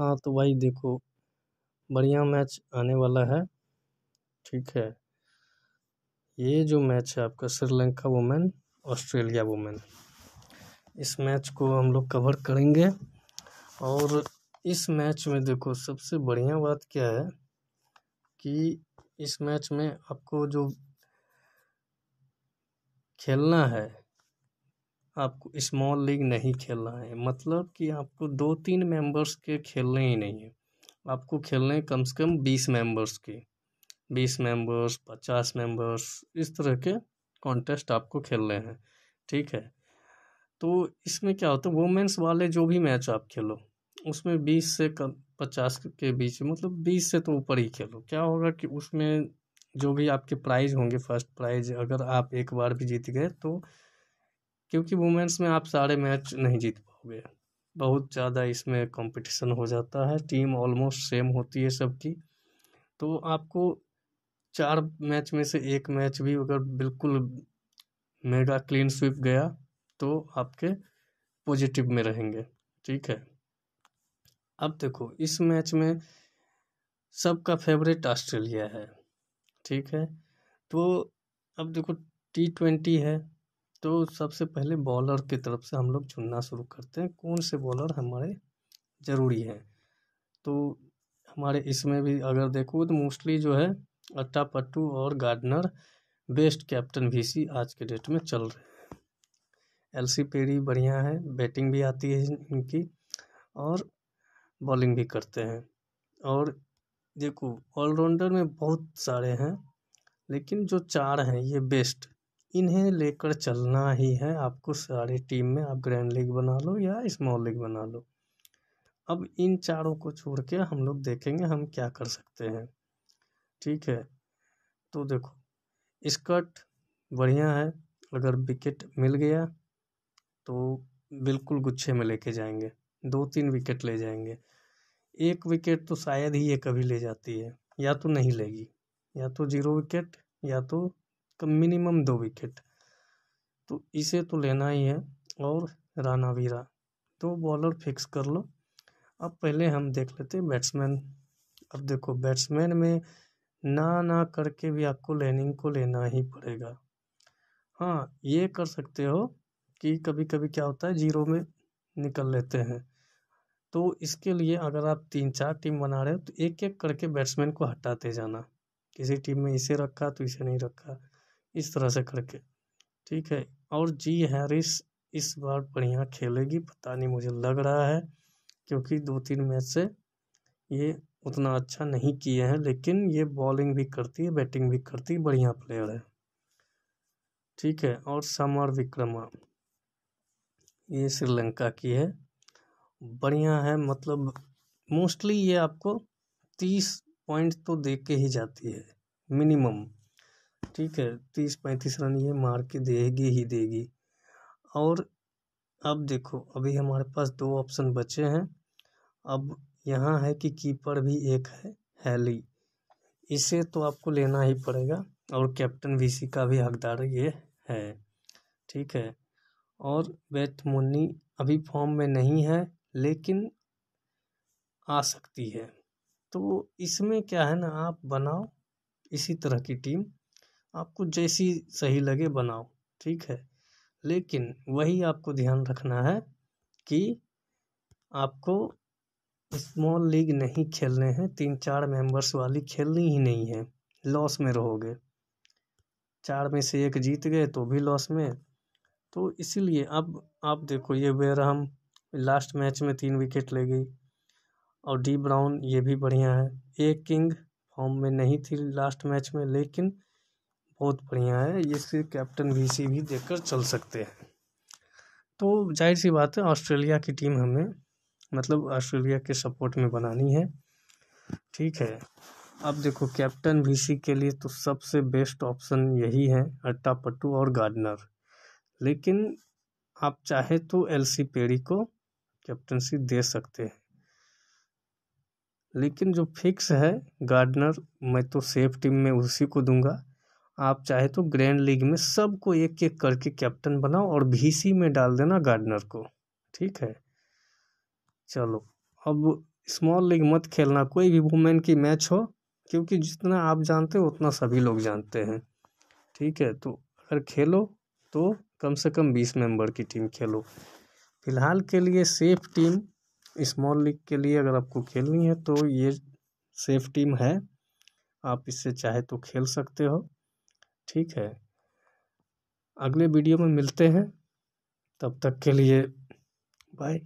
हाँ तो भाई देखो बढ़िया मैच आने वाला है ठीक है ये जो मैच है आपका श्रीलंका वुमेन ऑस्ट्रेलिया वुमेन इस मैच को हम लोग कवर करेंगे और इस मैच में देखो सबसे बढ़िया बात क्या है कि इस मैच में आपको जो खेलना है आपको स्मॉल लीग नहीं खेलना है मतलब कि आपको दो तीन मेंबर्स के खेलने ही नहीं है आपको खेलने कम से कम बीस मेंबर्स के बीस मेंबर्स पचास मेंबर्स इस तरह के कॉन्टेस्ट आपको खेलने हैं ठीक है तो इसमें क्या होता है वुमेंस वाले जो भी मैच आप खेलो उसमें बीस से कम पचास के बीच मतलब बीस से तो ऊपर ही खेलो क्या होगा कि उसमें जो भी आपके प्राइज होंगे फर्स्ट प्राइज अगर आप एक बार भी जीत गए तो क्योंकि वुमेंस में आप सारे मैच नहीं जीत पाओगे बहुत ज़्यादा इसमें कंपटीशन हो जाता है टीम ऑलमोस्ट सेम होती है सबकी तो आपको चार मैच में से एक मैच भी अगर बिल्कुल मेगा क्लीन स्वीप गया तो आपके पॉजिटिव में रहेंगे ठीक है अब देखो इस मैच में सबका फेवरेट ऑस्ट्रेलिया है ठीक है तो अब देखो टी ट्वेंटी है तो सबसे पहले बॉलर की तरफ से हम लोग चुनना शुरू करते हैं कौन से बॉलर हमारे ज़रूरी हैं तो हमारे इसमें भी अगर देखो तो मोस्टली जो है अट्टा पट्टू और गार्डनर बेस्ट कैप्टन वीसी आज के डेट में चल रहे हैं एलसी पेरी बढ़िया है बैटिंग भी आती है इनकी और बॉलिंग भी करते हैं और देखो ऑलराउंडर में बहुत सारे हैं लेकिन जो चार हैं ये बेस्ट इन्हें लेकर चलना ही है आपको सारी टीम में आप ग्रैंड लीग बना लो या स्मॉल लीग बना लो अब इन चारों को छोड़ के हम लोग देखेंगे हम क्या कर सकते हैं ठीक है तो देखो स्कर्ट बढ़िया है अगर विकेट मिल गया तो बिल्कुल गुच्छे में लेके जाएंगे दो तीन विकेट ले जाएंगे एक विकेट तो शायद ही ये कभी ले जाती है या तो नहीं लेगी या तो जीरो विकेट या तो तो मिनिमम दो विकेट तो इसे तो लेना ही है और राना वीरा दो बॉलर फिक्स कर लो अब पहले हम देख लेते बैट्समैन अब देखो बैट्समैन में ना ना करके भी आपको लेनिंग को लेना ही पड़ेगा हाँ ये कर सकते हो कि कभी कभी क्या होता है जीरो में निकल लेते हैं तो इसके लिए अगर आप तीन चार टीम बना रहे हो तो एक एक करके बैट्समैन को हटाते जाना किसी टीम में इसे रखा तो इसे नहीं रखा इस तरह से करके ठीक है और जी हैरिस इस बार बढ़िया खेलेगी पता नहीं मुझे लग रहा है क्योंकि दो तीन मैच से ये उतना अच्छा नहीं किए हैं लेकिन ये बॉलिंग भी करती है बैटिंग भी करती है बढ़िया प्लेयर है ठीक है और समर विक्रमा ये श्रीलंका की है बढ़िया है मतलब मोस्टली ये आपको तीस पॉइंट तो दे के ही जाती है मिनिमम ठीक है तीस पैंतीस रन ये मार के देगी ही देगी और अब देखो अभी हमारे पास दो ऑप्शन बचे हैं अब यहाँ है कि कीपर भी एक है हैली इसे तो आपको लेना ही पड़ेगा और कैप्टन वीसी का भी हकदार ये है ठीक है और बैट मुन्नी अभी फॉर्म में नहीं है लेकिन आ सकती है तो इसमें क्या है ना आप बनाओ इसी तरह की टीम आपको जैसी सही लगे बनाओ ठीक है लेकिन वही आपको ध्यान रखना है कि आपको स्मॉल लीग नहीं खेलने हैं तीन चार मेंबर्स वाली खेलनी ही नहीं है लॉस में रहोगे चार में से एक जीत गए तो भी लॉस में तो इसीलिए अब आप देखो ये बेरहम लास्ट मैच में तीन विकेट ले गई और डी ब्राउन ये भी बढ़िया है एक किंग फॉर्म में नहीं थी लास्ट मैच में लेकिन बहुत बढ़िया है सिर्फ कैप्टन सी भी कर चल सकते हैं तो जाहिर सी बात है ऑस्ट्रेलिया की टीम हमें मतलब ऑस्ट्रेलिया के सपोर्ट में बनानी है ठीक है अब देखो कैप्टन सी के लिए तो सबसे बेस्ट ऑप्शन यही है अट्टा पट्टू और गार्डनर लेकिन आप चाहे तो एल सी पेड़ी को कैप्टनसी दे सकते हैं लेकिन जो फिक्स है गार्डनर मैं तो सेफ टीम में उसी को दूंगा आप चाहे तो ग्रैंड लीग में सबको एक एक करके कैप्टन बनाओ और भीसी में डाल देना गार्डनर को ठीक है चलो अब स्मॉल लीग मत खेलना कोई भी वुमेन की मैच हो क्योंकि जितना आप जानते हो उतना सभी लोग जानते हैं ठीक है तो अगर खेलो तो कम से कम बीस मेंबर की टीम खेलो फिलहाल के लिए सेफ टीम स्मॉल लीग के लिए अगर आपको खेलनी है तो ये सेफ टीम है आप इससे चाहे तो खेल सकते हो ठीक है अगले वीडियो में मिलते हैं तब तक के लिए बाय